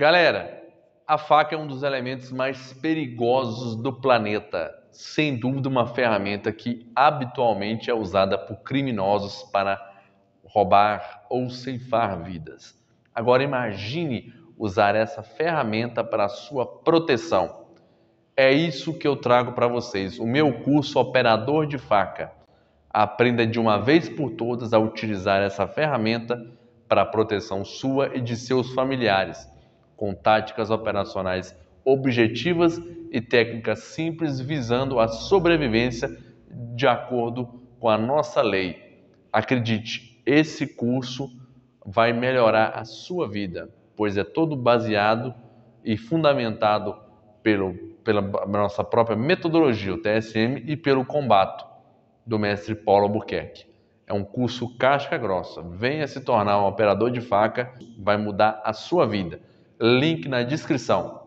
Galera, a faca é um dos elementos mais perigosos do planeta. Sem dúvida, uma ferramenta que habitualmente é usada por criminosos para roubar ou ceifar vidas. Agora, imagine usar essa ferramenta para sua proteção. É isso que eu trago para vocês, o meu curso Operador de Faca. Aprenda de uma vez por todas a utilizar essa ferramenta para a proteção sua e de seus familiares com táticas operacionais objetivas e técnicas simples visando a sobrevivência de acordo com a nossa lei. Acredite, esse curso vai melhorar a sua vida, pois é todo baseado e fundamentado pelo, pela nossa própria metodologia, o TSM, e pelo combate do mestre Paulo Albuquerque. É um curso casca grossa. Venha se tornar um operador de faca, vai mudar a sua vida link na descrição.